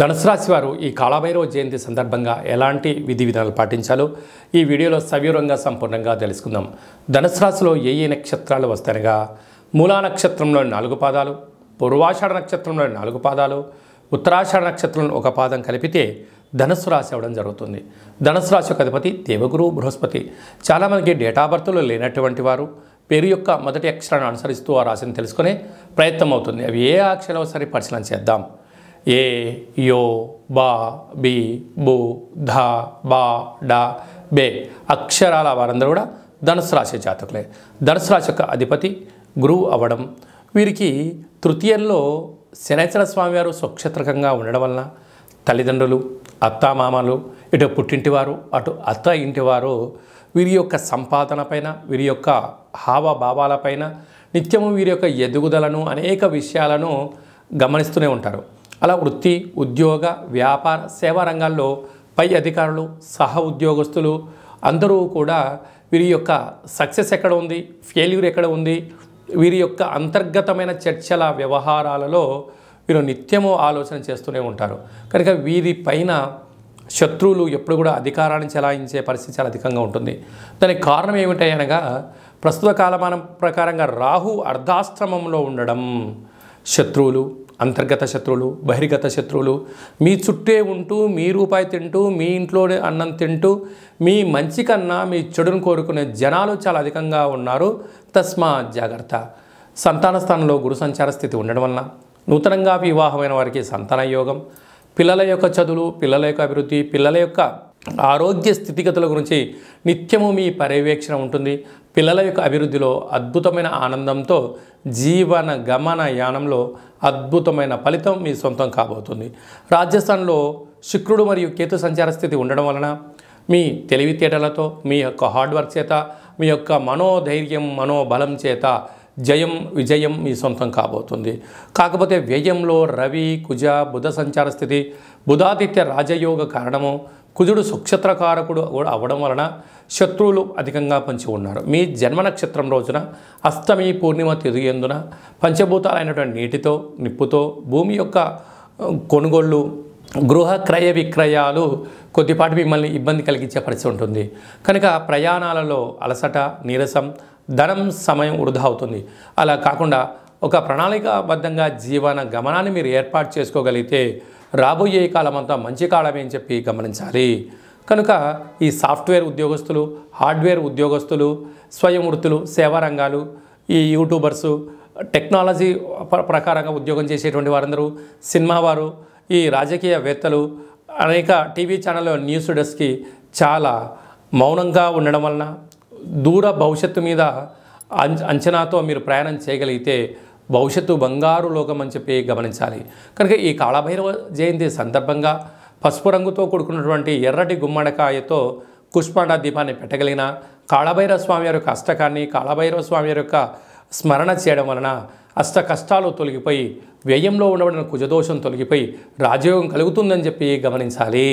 ధనుసు రాశి వారు ఈ కాలభైరవ జయంతి సందర్భంగా ఎలాంటి విధి విధానాలు పాటించాలో ఈ వీడియోలో సవివరంగా సంపూర్ణంగా తెలుసుకుందాం ధనుసు రాశిలో ఏ ఏ నక్షత్రాలు వస్తాయనగా మూలా నక్షత్రంలోని నాలుగు పాదాలు పూర్వాషాఢ నక్షత్రంలోని నాలుగు పాదాలు ఉత్తరాషాఢ నక్షత్రంలో ఒక పాదం కలిపితే ధనుసు రాశి అవ్వడం జరుగుతుంది ధనుసు రాశి యొక్క అధిపతి దేవగురు బృహస్పతి చాలామందికి డేటా బర్త్లో లేనటువంటి వారు పేరు యొక్క మొదటి అక్షరాన్ని అనుసరిస్తూ ఆ రాశిని తెలుసుకునే ప్రయత్నం అవుతుంది అవి ఏ అక్షరాలు సరే పరిశీలన చేద్దాం ఏ యో బా బి బు ధ బా డ బే అక్షరాల వారందరూ కూడా ధనుసు రాశి జాతకులే ధనుసు రాశి యొక్క అధిపతి గురువు అవ్వడం వీరికి తృతీయంలో శనేశ్వర స్వామివారు స్వక్షత్రకంగా ఉండడం వలన తల్లిదండ్రులు అత్తామామలు ఇటు పుట్టింటివారు అటు అత్త ఇంటివారు వీరి యొక్క సంపాదనపైన వీరి యొక్క హావభావాలపైన నిత్యము వీరి యొక్క ఎదుగుదలను అనేక విషయాలను గమనిస్తూనే ఉంటారు అలా వృత్తి ఉద్యోగ వ్యాపార సేవా రంగాల్లో పై అధికారులు సహ ఉద్యోగస్తులు అందరూ కూడా వీరి యొక్క సక్సెస్ ఎక్కడ ఉంది ఫెయిల్యూర్ ఎక్కడ ఉంది వీరి యొక్క అంతర్గతమైన చర్చల వ్యవహారాలలో వీరు నిత్యము ఆలోచన చేస్తూనే ఉంటారు కనుక వీరి పైన శత్రువులు ఎప్పుడు కూడా అధికారాన్ని చెలాయించే పరిస్థితి చాలా అధికంగా ఉంటుంది దానికి కారణం ఏమిటనగా ప్రస్తుత కాలమానం ప్రకారంగా రాహు అర్ధాశ్రమంలో ఉండడం శత్రువులు అంతర్గత శత్రువులు బహిర్గత శత్రువులు మీ చుట్టే ఉంటూ మీ రూపాయి తింటూ మీ ఇంట్లో అన్నం తింటూ మీ మంచి కన్నా మీ చెడును కోరుకునే జనాలు చాలా అధికంగా ఉన్నారు తస్మా జాగ్రత్త సంతాన స్థానంలో గురు సంచార స్థితి ఉండడం వలన నూతనంగా వివాహమైన వారికి సంతాన యోగం పిల్లల యొక్క చదువులు పిల్లల యొక్క అభివృద్ధి పిల్లల యొక్క ఆరోగ్య స్థితిగతుల గురించి నిత్యము మీ పర్యవేక్షణ ఉంటుంది పిల్లల యొక్క అభివృద్ధిలో అద్భుతమైన ఆనందంతో జీవన గమన యానంలో అద్భుతమైన ఫలితం మీ సొంతం కాబోతుంది రాజస్థాన్లో శుక్రుడు మరియు కేతు సంచార స్థితి ఉండడం వలన మీ తెలివితేటలతో మీ యొక్క హార్డ్ వర్క్ చేత మీ యొక్క మనోధైర్యం మనోబలం చేత జయం విజయం మీ సొంతం కాబోతుంది కాకపోతే వ్యయంలో రవి కుజ బుధ సంచార స్థితి బుధాదిత్య రాజయోగ కారణము కుజుడు సుక్షత్రకారకుడు కూడా అవ్వడం వలన శత్రువులు అధికంగా పంచి ఉన్నారు మీ జన్మ నక్షత్రం రోజున అష్టమి పూర్ణిమ తిరిగేందున పంచభూతాలైనటువంటి నీటితో నిప్పుతో భూమి యొక్క కొనుగోళ్ళు గృహ క్రయ విక్రయాలు కొద్దిపాటి మిమ్మల్ని ఇబ్బంది కలిగించే పరిస్థితి ఉంటుంది కనుక ప్రయాణాలలో అలసట నీరసం ధనం సమయం వృధా అవుతుంది అలా కాకుండా ఒక ప్రణాళికాబద్ధంగా జీవన గమనాన్ని మీరు ఏర్పాటు చేసుకోగలిగితే రాబోయే కాలం అంతా మంచి కాలమే అని చెప్పి గమనించాలి కనుక ఈ సాఫ్ట్వేర్ ఉద్యోగస్తులు హార్డ్వేర్ ఉద్యోగస్తులు స్వయం వృత్తులు సేవా రంగాలు ఈ యూట్యూబర్సు టెక్నాలజీ ప్రకారంగా ఉద్యోగం చేసేటువంటి వారందరూ సినిమా వారు ఈ రాజకీయవేత్తలు అనేక టీవీ ఛానల్లో న్యూస్ డెస్క్కి చాలా మౌనంగా ఉండడం వలన దూర భవిష్యత్తు మీద అంచనాతో మీరు ప్రయాణం చేయగలిగితే భవిష్యత్తు బంగారు లోకం అని చెప్పి గమనించాలి కనుక ఈ కాళభైరవ జయంతి సందర్భంగా పసుపు రంగుతో కూడుకున్నటువంటి ఎర్రటి గుమ్మడికాయతో కుష్మాండ దీపాన్ని పెట్టగలిగిన కాళభైరవ స్వామి యొక్క అష్టకాన్ని కాళభైరవ స్వామి యొక్క స్మరణ చేయడం వలన అష్ట కష్టాలు తొలగిపోయి వ్యయంలో ఉండబడిన కుజదోషం తొలగిపోయి రాజయోగం కలుగుతుందని చెప్పి గమనించాలి